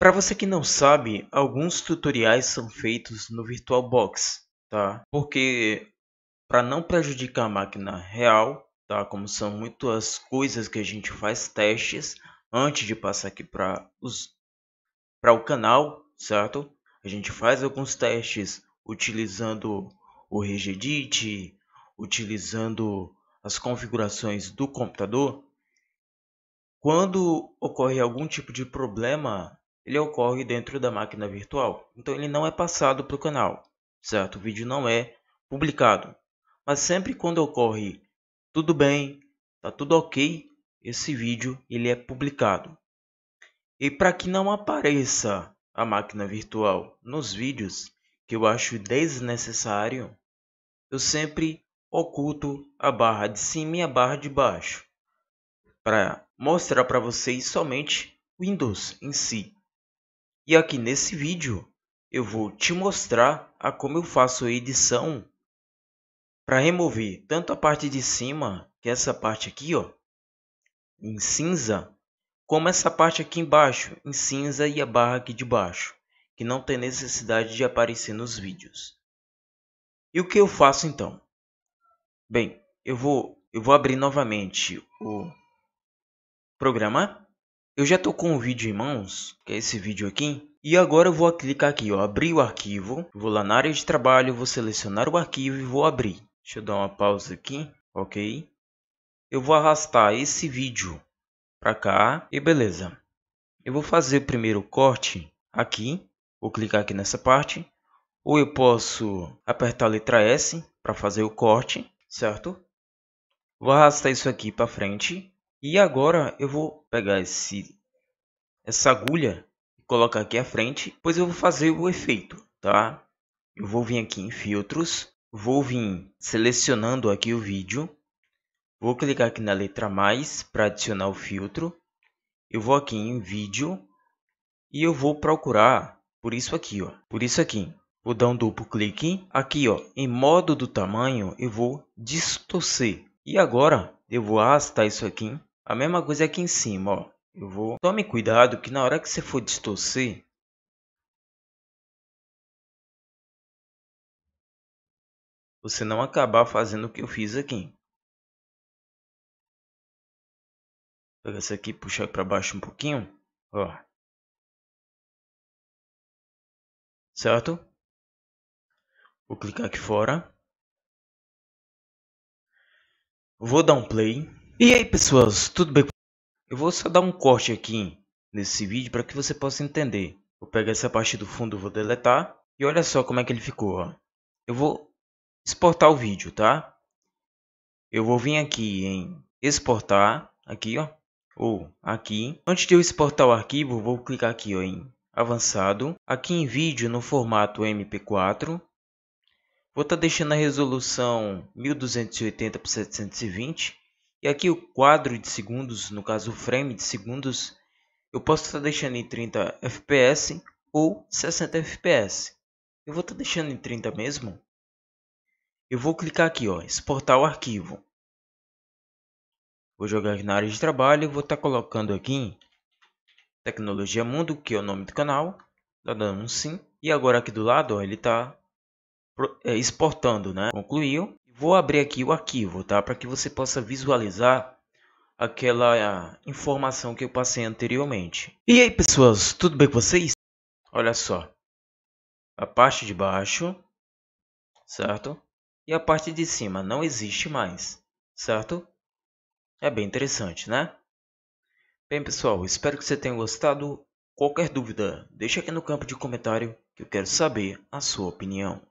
Para você que não sabe, alguns tutoriais são feitos no VirtualBox, tá? Porque para não prejudicar a máquina real, tá? Como são muitas coisas que a gente faz testes antes de passar aqui para os para o canal, certo? A gente faz alguns testes utilizando o regedit, utilizando as configurações do computador. Quando ocorre algum tipo de problema ele ocorre dentro da máquina virtual. Então ele não é passado para o canal, certo? O vídeo não é publicado. Mas sempre quando ocorre tudo bem, tá tudo ok, esse vídeo ele é publicado. E para que não apareça a máquina virtual nos vídeos, que eu acho desnecessário, eu sempre oculto a barra de cima e a barra de baixo para mostrar para vocês somente Windows em si. E aqui nesse vídeo eu vou te mostrar a como eu faço a edição para remover tanto a parte de cima, que é essa parte aqui, ó, em cinza, como essa parte aqui embaixo, em cinza e a barra aqui de baixo, que não tem necessidade de aparecer nos vídeos. E o que eu faço então? Bem, eu vou eu vou abrir novamente o programa eu já tô com o vídeo em mãos, que é esse vídeo aqui. E agora eu vou clicar aqui, ó, abrir o arquivo. Vou lá na área de trabalho, vou selecionar o arquivo e vou abrir. Deixa eu dar uma pausa aqui, ok? Eu vou arrastar esse vídeo para cá e beleza. Eu vou fazer primeiro o corte aqui, vou clicar aqui nessa parte. Ou eu posso apertar a letra S para fazer o corte, certo? Vou arrastar isso aqui para frente e agora eu vou pegar esse, essa agulha e colocar aqui à frente, pois eu vou fazer o efeito, tá? Eu vou vir aqui em filtros, vou vir selecionando aqui o vídeo, vou clicar aqui na letra mais para adicionar o filtro, eu vou aqui em vídeo e eu vou procurar por isso aqui, ó, por isso aqui. Vou dar um duplo clique aqui, ó, em modo do tamanho eu vou distorcer. E agora eu vou arrastar isso aqui a mesma coisa aqui em cima, ó. Eu vou... Tome cuidado que na hora que você for distorcer... Você não acabar fazendo o que eu fiz aqui. Pega essa aqui, puxar para baixo um pouquinho, ó. Certo? Vou clicar aqui fora. Vou dar um play. E aí pessoas, tudo bem? Eu vou só dar um corte aqui nesse vídeo para que você possa entender. Vou pegar essa parte do fundo, vou deletar e olha só como é que ele ficou. Ó. Eu vou exportar o vídeo, tá? Eu vou vir aqui em exportar, aqui ó, ou aqui. Antes de eu exportar o arquivo, vou clicar aqui ó, em avançado, aqui em vídeo no formato MP4. Vou estar tá deixando a resolução 1280 por 720 e aqui o quadro de segundos, no caso o frame de segundos, eu posso estar deixando em 30 fps ou 60 fps. Eu vou estar deixando em 30 mesmo. Eu vou clicar aqui, ó, exportar o arquivo. Vou jogar na área de trabalho, vou estar colocando aqui Tecnologia Mundo, que é o nome do canal. Tá dando um sim. E agora aqui do lado, ó, ele está é, exportando, né? Concluiu. Vou abrir aqui o arquivo, tá? Para que você possa visualizar aquela informação que eu passei anteriormente. E aí, pessoas, tudo bem com vocês? Olha só. A parte de baixo, certo? E a parte de cima não existe mais, certo? É bem interessante, né? Bem, pessoal, espero que você tenha gostado. Qualquer dúvida, deixa aqui no campo de comentário que eu quero saber a sua opinião.